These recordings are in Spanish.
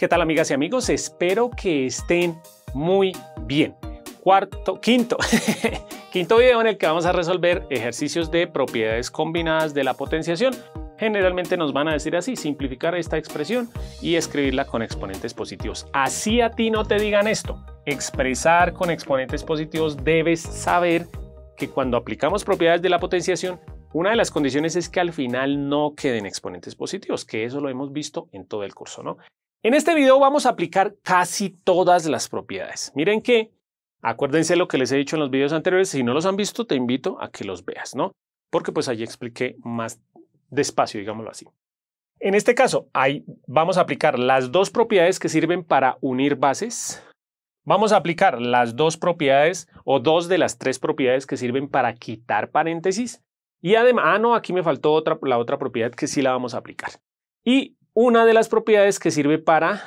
¿Qué tal amigas y amigos? Espero que estén muy bien. Cuarto, quinto, quinto video en el que vamos a resolver ejercicios de propiedades combinadas de la potenciación. Generalmente nos van a decir así, simplificar esta expresión y escribirla con exponentes positivos. Así a ti no te digan esto. Expresar con exponentes positivos debes saber que cuando aplicamos propiedades de la potenciación, una de las condiciones es que al final no queden exponentes positivos, que eso lo hemos visto en todo el curso, ¿no? En este video vamos a aplicar casi todas las propiedades. Miren que, acuérdense lo que les he dicho en los videos anteriores, si no los han visto te invito a que los veas, ¿no? Porque pues allí expliqué más despacio, digámoslo así. En este caso, ahí vamos a aplicar las dos propiedades que sirven para unir bases. Vamos a aplicar las dos propiedades o dos de las tres propiedades que sirven para quitar paréntesis. Y además, ah, no, aquí me faltó otra, la otra propiedad que sí la vamos a aplicar. Y una de las propiedades que sirve para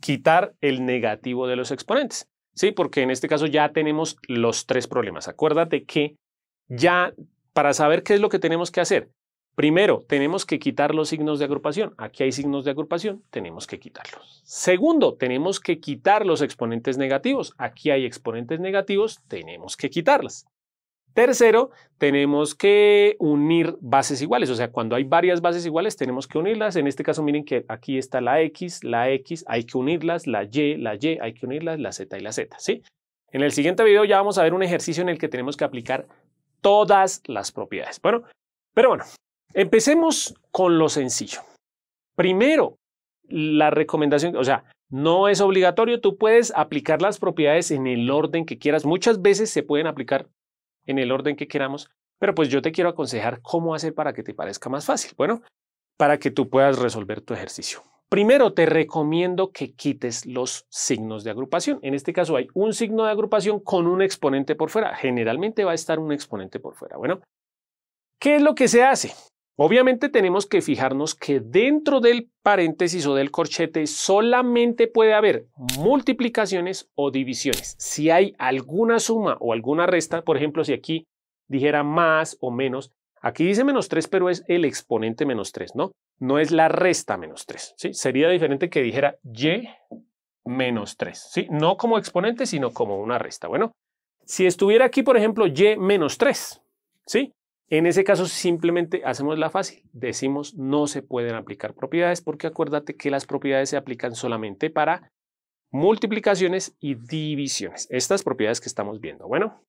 quitar el negativo de los exponentes. Sí, porque en este caso ya tenemos los tres problemas. Acuérdate que ya para saber qué es lo que tenemos que hacer, primero tenemos que quitar los signos de agrupación. Aquí hay signos de agrupación, tenemos que quitarlos. Segundo, tenemos que quitar los exponentes negativos. Aquí hay exponentes negativos, tenemos que quitarlas. Tercero, tenemos que unir bases iguales, o sea, cuando hay varias bases iguales tenemos que unirlas. En este caso, miren que aquí está la X, la X, hay que unirlas, la Y, la Y, hay que unirlas, la Z y la Z, ¿sí? En el siguiente video ya vamos a ver un ejercicio en el que tenemos que aplicar todas las propiedades. Bueno, pero bueno, empecemos con lo sencillo. Primero, la recomendación, o sea, no es obligatorio, tú puedes aplicar las propiedades en el orden que quieras. Muchas veces se pueden aplicar en el orden que queramos, pero pues yo te quiero aconsejar cómo hacer para que te parezca más fácil. Bueno, para que tú puedas resolver tu ejercicio. Primero, te recomiendo que quites los signos de agrupación. En este caso hay un signo de agrupación con un exponente por fuera. Generalmente va a estar un exponente por fuera. Bueno, ¿qué es lo que se hace? Obviamente tenemos que fijarnos que dentro del paréntesis o del corchete solamente puede haber multiplicaciones o divisiones. Si hay alguna suma o alguna resta, por ejemplo, si aquí dijera más o menos, aquí dice menos 3, pero es el exponente menos 3, ¿no? No es la resta menos 3, ¿sí? Sería diferente que dijera y menos 3, ¿sí? No como exponente, sino como una resta. Bueno, si estuviera aquí, por ejemplo, y menos 3, ¿sí? En ese caso simplemente hacemos la fácil, decimos no se pueden aplicar propiedades porque acuérdate que las propiedades se aplican solamente para multiplicaciones y divisiones, estas propiedades que estamos viendo. Bueno,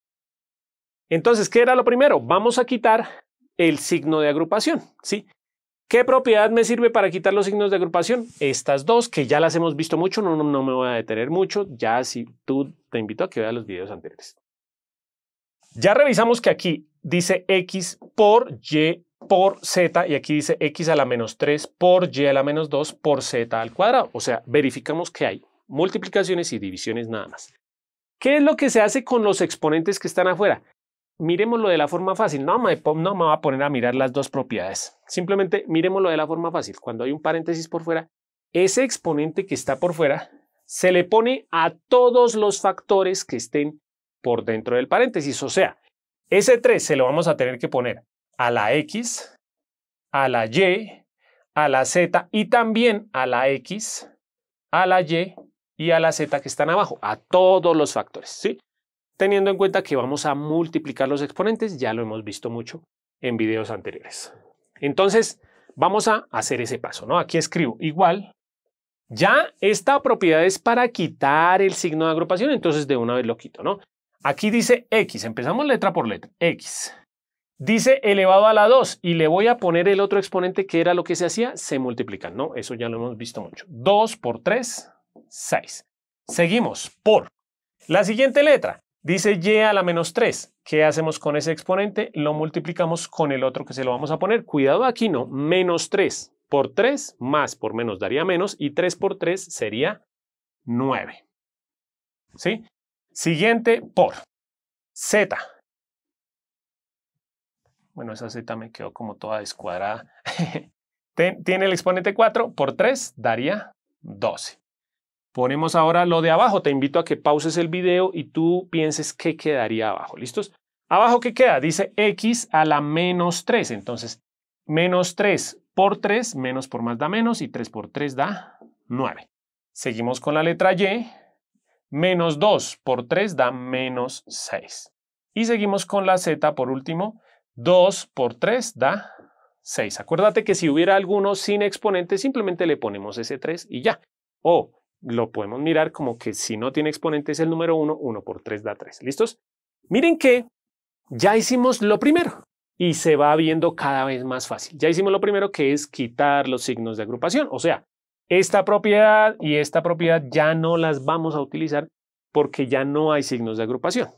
entonces, ¿qué era lo primero? Vamos a quitar el signo de agrupación, ¿sí? ¿Qué propiedad me sirve para quitar los signos de agrupación? Estas dos, que ya las hemos visto mucho, no, no, no me voy a detener mucho, ya si tú te invito a que veas los videos anteriores. Ya revisamos que aquí dice x por y por z, y aquí dice x a la menos 3 por y a la menos 2 por z al cuadrado. O sea, verificamos que hay multiplicaciones y divisiones nada más. ¿Qué es lo que se hace con los exponentes que están afuera? Miremoslo de la forma fácil. No me, no me a poner a mirar las dos propiedades. Simplemente miremoslo de la forma fácil. Cuando hay un paréntesis por fuera, ese exponente que está por fuera se le pone a todos los factores que estén por dentro del paréntesis. O sea, ese 3 se lo vamos a tener que poner a la X, a la Y, a la Z y también a la X, a la Y y a la Z que están abajo, a todos los factores, ¿sí? Teniendo en cuenta que vamos a multiplicar los exponentes, ya lo hemos visto mucho en videos anteriores. Entonces, vamos a hacer ese paso, ¿no? Aquí escribo igual. Ya esta propiedad es para quitar el signo de agrupación, entonces de una vez lo quito, ¿no? Aquí dice x, empezamos letra por letra, x. Dice elevado a la 2 y le voy a poner el otro exponente que era lo que se hacía, se multiplica, ¿no? Eso ya lo hemos visto mucho. 2 por 3, 6. Seguimos por la siguiente letra. Dice y a la menos 3. ¿Qué hacemos con ese exponente? Lo multiplicamos con el otro que se lo vamos a poner. Cuidado aquí, no. Menos 3 por 3 más por menos daría menos y 3 por 3 sería 9. ¿Sí? Siguiente, por. Z. Bueno, esa Z me quedó como toda descuadrada. Tiene el exponente 4 por 3, daría 12. Ponemos ahora lo de abajo. Te invito a que pauses el video y tú pienses qué quedaría abajo. ¿Listos? Abajo, ¿qué queda? Dice x a la menos 3. Entonces, menos 3 por 3, menos por más da menos, y 3 por 3 da 9. Seguimos con la letra y. Menos 2 por 3 da menos 6. Y seguimos con la z por último. 2 por 3 da 6. Acuérdate que si hubiera alguno sin exponente, simplemente le ponemos ese 3 y ya. O lo podemos mirar como que si no tiene exponente es el número 1, 1 por 3 da 3. ¿Listos? Miren que ya hicimos lo primero y se va viendo cada vez más fácil. Ya hicimos lo primero que es quitar los signos de agrupación, o sea, esta propiedad y esta propiedad ya no las vamos a utilizar porque ya no hay signos de agrupación.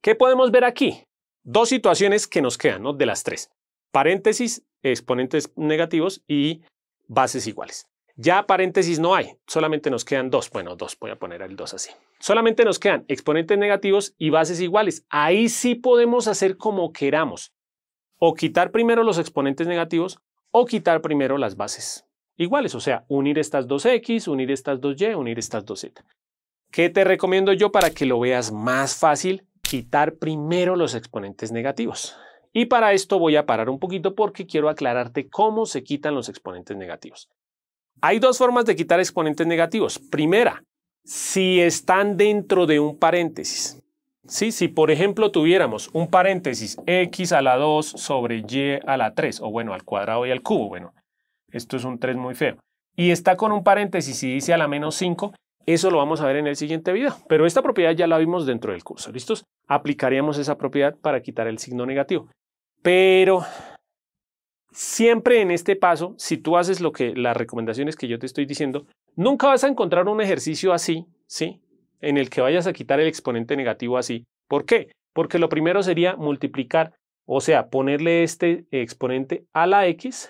¿Qué podemos ver aquí? Dos situaciones que nos quedan, ¿no? De las tres. Paréntesis, exponentes negativos y bases iguales. Ya paréntesis no hay, solamente nos quedan dos. Bueno, dos, voy a poner el dos así. Solamente nos quedan exponentes negativos y bases iguales. Ahí sí podemos hacer como queramos. O quitar primero los exponentes negativos o quitar primero las bases iguales, o sea, unir estas dos X, unir estas dos Y, unir estas dos Z. ¿Qué te recomiendo yo para que lo veas más fácil? Quitar primero los exponentes negativos. Y para esto voy a parar un poquito porque quiero aclararte cómo se quitan los exponentes negativos. Hay dos formas de quitar exponentes negativos. Primera, si están dentro de un paréntesis. ¿Sí? Si por ejemplo tuviéramos un paréntesis x a la 2 sobre y a la 3, o bueno, al cuadrado y al cubo, bueno, esto es un 3 muy feo. Y está con un paréntesis y dice a la menos 5. Eso lo vamos a ver en el siguiente video. Pero esta propiedad ya la vimos dentro del curso. ¿Listos? Aplicaríamos esa propiedad para quitar el signo negativo. Pero siempre en este paso, si tú haces lo que las recomendaciones que yo te estoy diciendo, nunca vas a encontrar un ejercicio así, ¿sí? En el que vayas a quitar el exponente negativo así. ¿Por qué? Porque lo primero sería multiplicar, o sea, ponerle este exponente a la x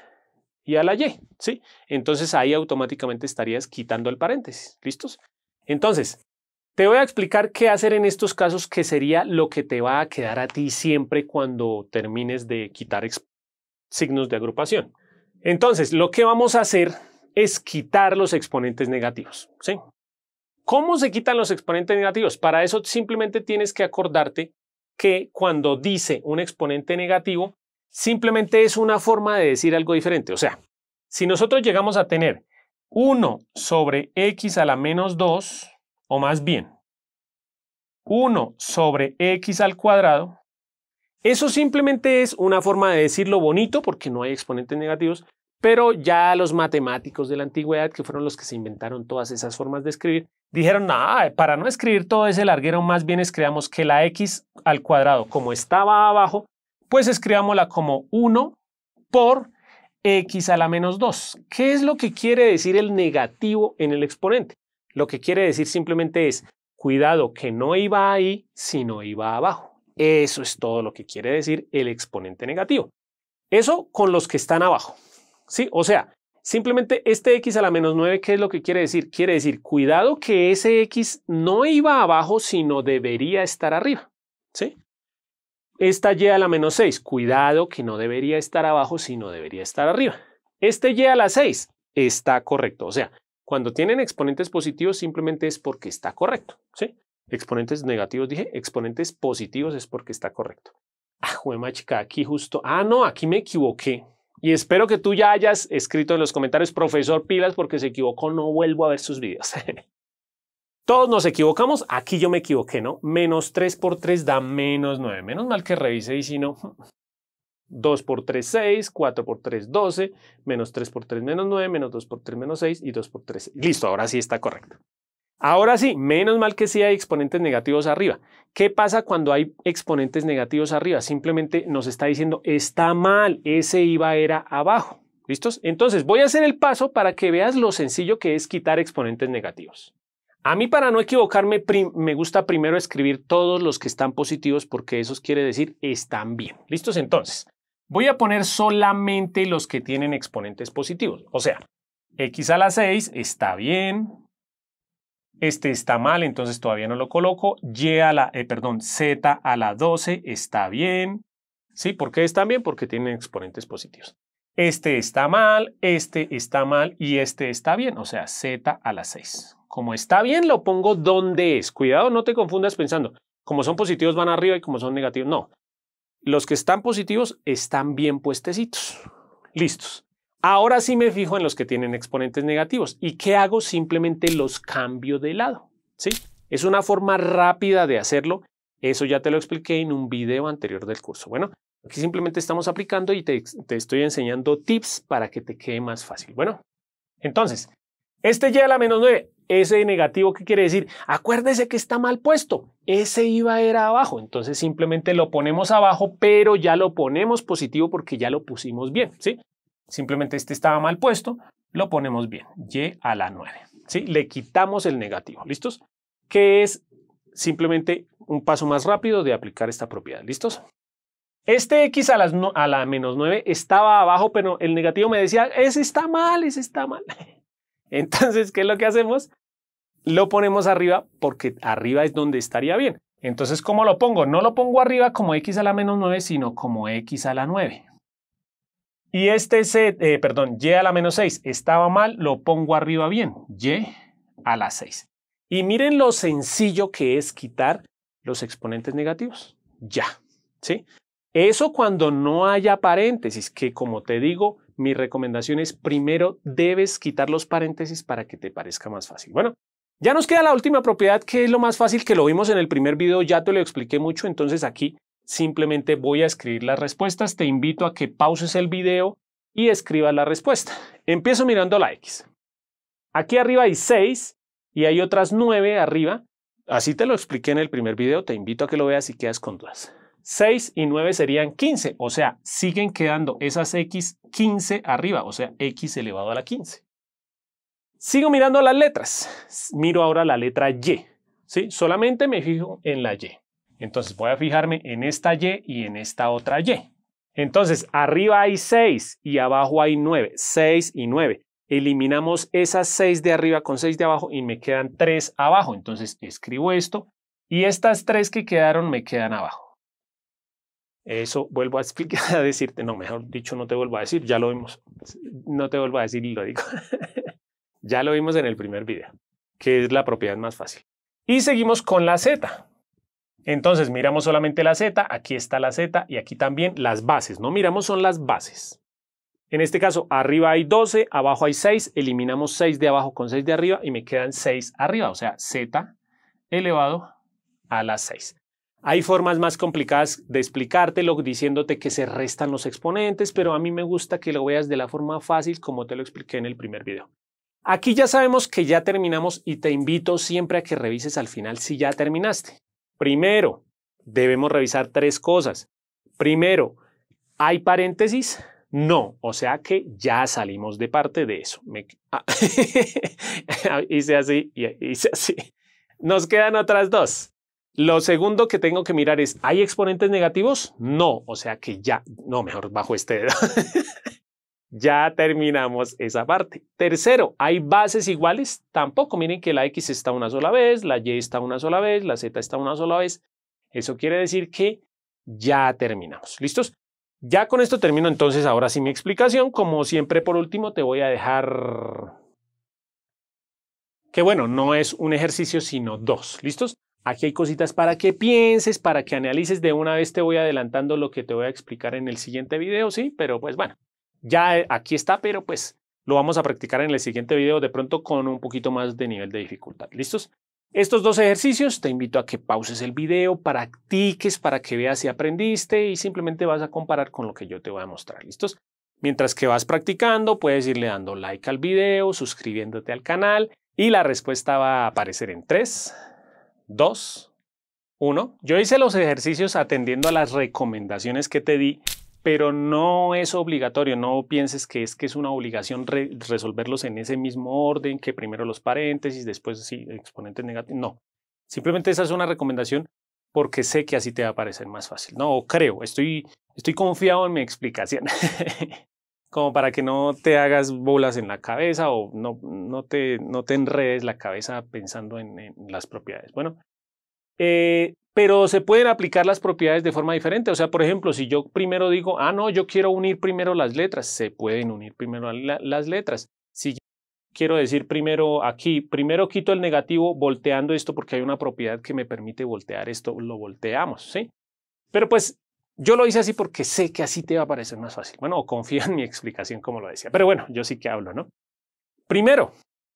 y a la Y, ¿sí? Entonces ahí automáticamente estarías quitando el paréntesis, ¿listos? Entonces, te voy a explicar qué hacer en estos casos, que sería lo que te va a quedar a ti siempre cuando termines de quitar signos de agrupación. Entonces, lo que vamos a hacer es quitar los exponentes negativos, ¿sí? ¿Cómo se quitan los exponentes negativos? Para eso simplemente tienes que acordarte que cuando dice un exponente negativo, simplemente es una forma de decir algo diferente. O sea, si nosotros llegamos a tener 1 sobre x a la menos 2, o más bien 1 sobre x al cuadrado, eso simplemente es una forma de decirlo bonito porque no hay exponentes negativos, pero ya los matemáticos de la antigüedad, que fueron los que se inventaron todas esas formas de escribir, dijeron, nada, eh, para no escribir todo ese larguero, más bien escribamos que la x al cuadrado, como estaba abajo, pues escribámosla como 1 por x a la menos 2. ¿Qué es lo que quiere decir el negativo en el exponente? Lo que quiere decir simplemente es, cuidado que no iba ahí, sino iba abajo. Eso es todo lo que quiere decir el exponente negativo. Eso con los que están abajo. ¿sí? O sea, simplemente este x a la menos 9, ¿qué es lo que quiere decir? Quiere decir, cuidado que ese x no iba abajo, sino debería estar arriba. ¿sí? Esta y a la menos 6, cuidado que no debería estar abajo, sino debería estar arriba. Este y a la 6 está correcto. O sea, cuando tienen exponentes positivos simplemente es porque está correcto. ¿sí? Exponentes negativos, dije, exponentes positivos es porque está correcto. Ah, juema chica, aquí justo. Ah, no, aquí me equivoqué. Y espero que tú ya hayas escrito en los comentarios, profesor Pilas, porque se equivocó, no vuelvo a ver sus videos. Todos nos equivocamos, aquí yo me equivoqué, ¿no? Menos 3 por 3 da menos 9. Menos mal que revisé y si no, 2 por 3, 6, 4 por 3, 12, menos 3 por 3, menos 9, menos 2 por 3, menos 6 y 2 por 3. Listo, ahora sí está correcto. Ahora sí, menos mal que sí hay exponentes negativos arriba. ¿Qué pasa cuando hay exponentes negativos arriba? Simplemente nos está diciendo, está mal, ese IVA era abajo. ¿Listos? Entonces voy a hacer el paso para que veas lo sencillo que es quitar exponentes negativos. A mí para no equivocarme, me gusta primero escribir todos los que están positivos porque eso quiere decir están bien. ¿Listos? Entonces, voy a poner solamente los que tienen exponentes positivos. O sea, x a la 6 está bien. Este está mal, entonces todavía no lo coloco. Y a la, eh, perdón, z a la 12 está bien. ¿Sí? ¿Por qué están bien? Porque tienen exponentes positivos. Este está mal, este está mal y este está bien. O sea, z a la 6. Como está bien, lo pongo donde es. Cuidado, no te confundas pensando, como son positivos van arriba y como son negativos. No, los que están positivos están bien puestecitos, listos. Ahora sí me fijo en los que tienen exponentes negativos. ¿Y qué hago? Simplemente los cambio de lado. ¿sí? Es una forma rápida de hacerlo. Eso ya te lo expliqué en un video anterior del curso. Bueno, aquí simplemente estamos aplicando y te, te estoy enseñando tips para que te quede más fácil. Bueno, entonces, este y a la menos 9, ese negativo, ¿qué quiere decir? Acuérdese que está mal puesto. Ese iba a era abajo. Entonces simplemente lo ponemos abajo, pero ya lo ponemos positivo porque ya lo pusimos bien, ¿sí? Simplemente este estaba mal puesto, lo ponemos bien. Y a la 9, ¿sí? Le quitamos el negativo, ¿listos? Que es simplemente un paso más rápido de aplicar esta propiedad, ¿listos? Este x a, a la menos 9 estaba abajo, pero el negativo me decía, ese está mal, ese está mal. Entonces, ¿qué es lo que hacemos? Lo ponemos arriba porque arriba es donde estaría bien. Entonces, ¿cómo lo pongo? No lo pongo arriba como x a la menos 9, sino como x a la 9. Y este eh, perdón, y a la menos 6 estaba mal, lo pongo arriba bien, y a la 6. Y miren lo sencillo que es quitar los exponentes negativos. Ya, ¿sí? Eso cuando no haya paréntesis, que como te digo, mi recomendación es primero debes quitar los paréntesis para que te parezca más fácil. Bueno, ya nos queda la última propiedad que es lo más fácil que lo vimos en el primer video, ya te lo expliqué mucho, entonces aquí simplemente voy a escribir las respuestas, te invito a que pauses el video y escribas la respuesta. Empiezo mirando la X. Aquí arriba hay 6 y hay otras 9 arriba. Así te lo expliqué en el primer video, te invito a que lo veas y quedas con dudas. 6 y 9 serían 15, o sea, siguen quedando esas x 15 arriba, o sea, x elevado a la 15. Sigo mirando las letras. Miro ahora la letra Y. Solamente me fijo en la Y. Entonces voy a fijarme en esta Y y en esta otra Y. Entonces, arriba hay 6 y abajo hay 9. 6 y 9. Eliminamos esas 6 de arriba con 6 de abajo y me quedan 3 abajo. Entonces escribo esto y estas 3 que quedaron me quedan abajo. Eso vuelvo a explicar, a decirte, no, mejor dicho, no te vuelvo a decir, ya lo vimos. No te vuelvo a decir y lo digo. ya lo vimos en el primer video, que es la propiedad más fácil. Y seguimos con la Z. Entonces miramos solamente la Z, aquí está la Z y aquí también las bases. No miramos, son las bases. En este caso, arriba hay 12, abajo hay 6, eliminamos 6 de abajo con 6 de arriba y me quedan 6 arriba, o sea, Z elevado a la 6. Hay formas más complicadas de explicártelo diciéndote que se restan los exponentes, pero a mí me gusta que lo veas de la forma fácil como te lo expliqué en el primer video. Aquí ya sabemos que ya terminamos y te invito siempre a que revises al final si ya terminaste. Primero, debemos revisar tres cosas. Primero, ¿hay paréntesis? No, o sea que ya salimos de parte de eso. Ah, hice así y hice así. Nos quedan otras dos. Lo segundo que tengo que mirar es, ¿hay exponentes negativos? No, o sea que ya, no, mejor bajo este dedo. ya terminamos esa parte. Tercero, ¿hay bases iguales? Tampoco, miren que la X está una sola vez, la Y está una sola vez, la Z está una sola vez. Eso quiere decir que ya terminamos. ¿Listos? Ya con esto termino entonces ahora sí mi explicación. Como siempre, por último, te voy a dejar... Que bueno, no es un ejercicio, sino dos. ¿Listos? Aquí hay cositas para que pienses, para que analices. De una vez te voy adelantando lo que te voy a explicar en el siguiente video, ¿sí? Pero pues bueno, ya eh, aquí está, pero pues lo vamos a practicar en el siguiente video, de pronto con un poquito más de nivel de dificultad. ¿Listos? Estos dos ejercicios te invito a que pauses el video, practiques para que veas si aprendiste y simplemente vas a comparar con lo que yo te voy a mostrar. ¿Listos? Mientras que vas practicando, puedes irle dando like al video, suscribiéndote al canal y la respuesta va a aparecer en tres... Dos, uno, Yo hice los ejercicios atendiendo a las recomendaciones que te di, pero no es obligatorio, no pienses que es que es una obligación resolverlos en ese mismo orden, que primero los paréntesis, después sí, exponentes negativos. No, simplemente esa es una recomendación porque sé que así te va a parecer más fácil, ¿no? creo, estoy, estoy confiado en mi explicación. como para que no te hagas bolas en la cabeza o no, no, te, no te enredes la cabeza pensando en, las propiedades. Bueno, eh, pero se pueden aplicar las propiedades de forma diferente. O sea, por ejemplo, si yo primero digo, ah, no, yo quiero unir primero las letras, se pueden unir primero las letras. Si quiero decir primero aquí, primero quito el negativo volteando esto porque hay una propiedad que me permite voltear esto, lo volteamos, ¿sí? Pero pues yo lo hice así porque sé que así te va a parecer más fácil. Bueno, o confía en mi explicación, como lo decía. Pero bueno, yo sí que hablo, ¿no? Primero,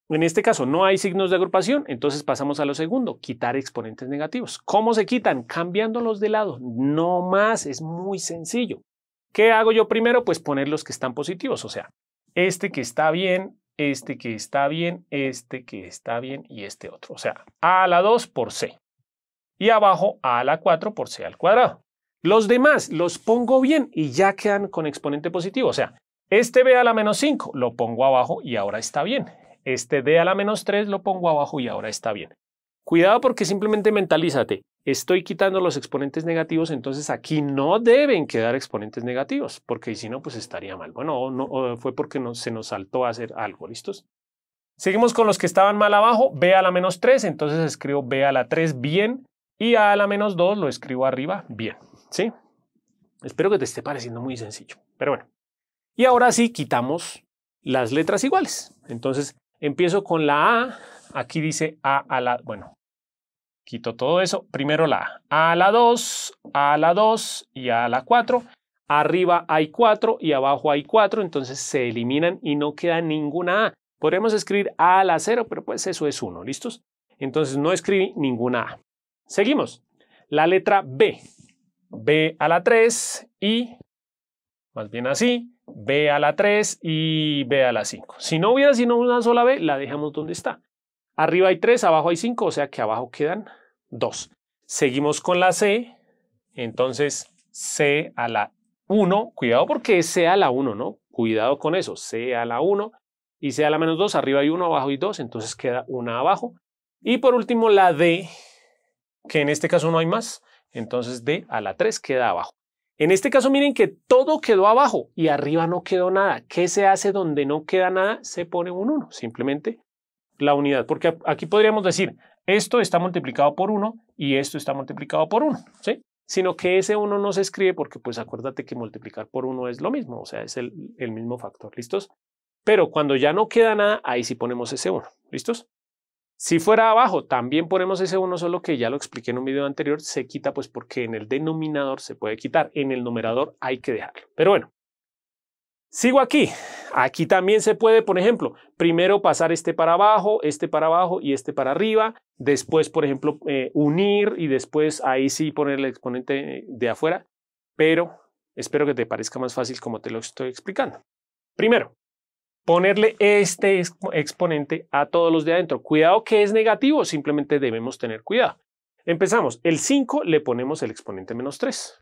en este caso no hay signos de agrupación, entonces pasamos a lo segundo, quitar exponentes negativos. ¿Cómo se quitan? Cambiándolos de lado. No más, es muy sencillo. ¿Qué hago yo primero? Pues poner los que están positivos, o sea, este que está bien, este que está bien, este que está bien y este otro. O sea, A a la 2 por C. Y abajo A a la 4 por C al cuadrado. Los demás los pongo bien y ya quedan con exponente positivo. O sea, este b a la menos 5 lo pongo abajo y ahora está bien. Este d a la menos 3 lo pongo abajo y ahora está bien. Cuidado porque simplemente mentalízate. Estoy quitando los exponentes negativos, entonces aquí no deben quedar exponentes negativos, porque si no, pues estaría mal. Bueno, no, fue porque se nos saltó a hacer algo, ¿listos? Seguimos con los que estaban mal abajo, b a la menos 3, entonces escribo b a la 3 bien y a la menos 2 lo escribo arriba bien. ¿Sí? Espero que te esté pareciendo muy sencillo, pero bueno. Y ahora sí quitamos las letras iguales. Entonces empiezo con la A. Aquí dice A a la... Bueno, quito todo eso. Primero la A. A a la 2, A a la 2 y A a la 4. Arriba hay 4 y abajo hay 4, entonces se eliminan y no queda ninguna A. Podríamos escribir A a la 0, pero pues eso es 1, ¿listos? Entonces no escribí ninguna A. Seguimos. La letra B b a la 3 y, más bien así, b a la 3 y b a la 5. Si no hubiera sino una sola b, la dejamos donde está. Arriba hay 3, abajo hay 5, o sea que abajo quedan 2. Seguimos con la c, entonces c a la 1, cuidado porque es c a la 1, ¿no? Cuidado con eso, c a la 1 y c a la menos 2, arriba hay 1, abajo hay 2, entonces queda una abajo. Y por último la d, que en este caso no hay más, entonces D a la 3 queda abajo. En este caso miren que todo quedó abajo y arriba no quedó nada. ¿Qué se hace donde no queda nada? Se pone un 1, simplemente la unidad. Porque aquí podríamos decir, esto está multiplicado por 1 y esto está multiplicado por 1, ¿sí? Sino que ese 1 no se escribe porque pues acuérdate que multiplicar por 1 es lo mismo, o sea, es el, el mismo factor, ¿listos? Pero cuando ya no queda nada, ahí sí ponemos ese 1, ¿listos? Si fuera abajo, también ponemos ese 1 solo que ya lo expliqué en un video anterior, se quita pues porque en el denominador se puede quitar, en el numerador hay que dejarlo. Pero bueno, sigo aquí. Aquí también se puede, por ejemplo, primero pasar este para abajo, este para abajo y este para arriba. Después, por ejemplo, eh, unir y después ahí sí poner el exponente de afuera. Pero espero que te parezca más fácil como te lo estoy explicando. Primero, ponerle este exponente a todos los de adentro. Cuidado que es negativo, simplemente debemos tener cuidado. Empezamos, el 5 le ponemos el exponente menos 3.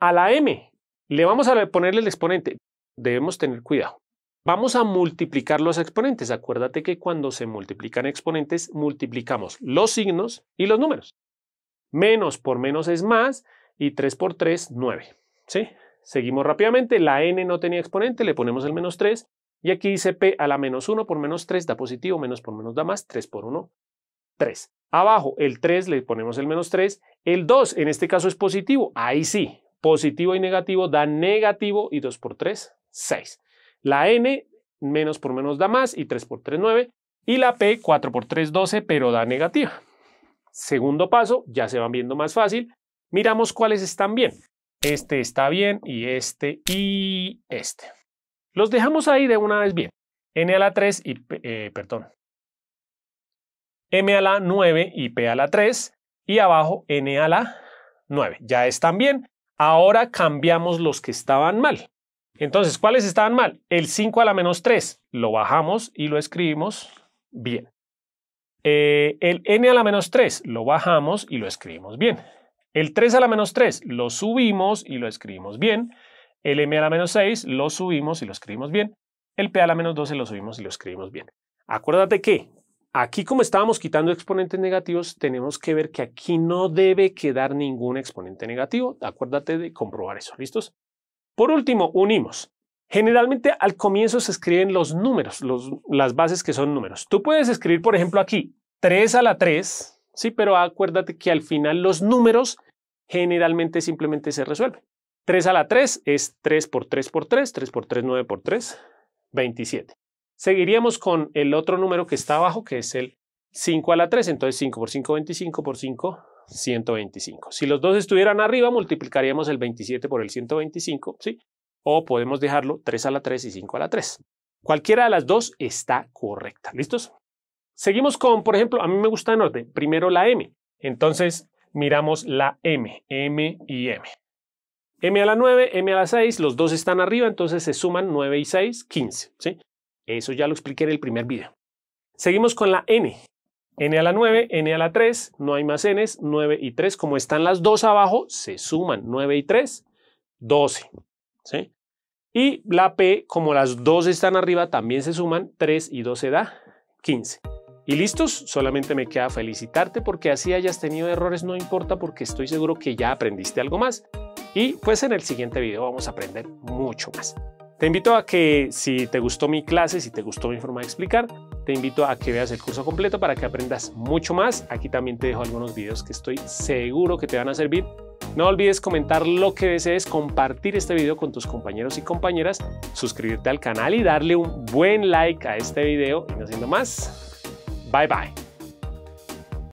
A la m le vamos a ponerle el exponente, debemos tener cuidado. Vamos a multiplicar los exponentes. Acuérdate que cuando se multiplican exponentes, multiplicamos los signos y los números. Menos por menos es más y 3 por 3, 9. Seguimos rápidamente, la n no tenía exponente, le ponemos el menos 3 y aquí dice P a la menos 1 por menos 3 da positivo, menos por menos da más, 3 por 1, 3. Abajo, el 3 le ponemos el menos 3. El 2, en este caso es positivo. Ahí sí, positivo y negativo da negativo y 2 por 3, 6. La n, menos por menos da más y 3 por 3, 9. Y la p, 4 por 3, 12, pero da negativa. Segundo paso, ya se van viendo más fácil. Miramos cuáles están bien. Este está bien y este y este. Los dejamos ahí de una vez bien. N a la 3 y, eh, perdón, M a la 9 y P a la 3 y abajo N a la 9. Ya están bien. Ahora cambiamos los que estaban mal. Entonces, ¿cuáles estaban mal? El 5 a la menos 3. Eh, lo bajamos y lo escribimos bien. el n a la menos 3 lo bajamos y lo escribimos bien. El 3 a la menos 3 lo subimos y lo escribimos bien. El m a la menos 6 lo subimos y lo escribimos bien. El p a la menos 12 lo subimos y lo escribimos bien. Acuérdate que aquí como estábamos quitando exponentes negativos, tenemos que ver que aquí no debe quedar ningún exponente negativo. Acuérdate de comprobar eso. ¿Listos? Por último, unimos. Generalmente al comienzo se escriben los números, las bases que son números. Tú puedes escribir, por ejemplo, aquí 3 a la 3, sí, pero acuérdate que al final los números generalmente simplemente se resuelven. 3 a la 3 es 3 por 3 por 3, 3 por 3, 9 por 3, 27. Seguiríamos con el otro número que está abajo, que es el 5 a la 3, entonces 5 por 5, 25 por 5, 125. Si los dos estuvieran arriba, multiplicaríamos el 27 por el 125, ¿sí? O podemos dejarlo 3 a la 3 y 5 a la 3. Cualquiera de las dos está correcta. ¿Listos? Seguimos con, por ejemplo, a mí me gusta en orden. Primero la M. Entonces miramos la M, M y M m a la 9, m a la 6, los dos están arriba, entonces se suman 9 y 6, 15. Eso ya lo expliqué en el primer video. Seguimos con la n. n a la 9, n a la 3, no hay más n's, 9 y 3, como están las dos abajo, se suman 9 y 3, 12. Y la p, como las dos están arriba, también se suman, 3 y 12 da 15. Y listos, solamente me queda felicitarte porque así hayas tenido errores, no importa porque estoy seguro que ya aprendiste algo más. Y pues en el siguiente video vamos a aprender mucho más. Te invito a que si te gustó mi clase, si te gustó mi forma de explicar, te invito a que veas el curso completo para que aprendas mucho más. Aquí también te dejo algunos videos que estoy seguro que te van a servir. No olvides comentar lo que desees, compartir este video con tus compañeros y compañeras, suscribirte al canal y darle un buen like a este video. Y no siendo más, bye bye.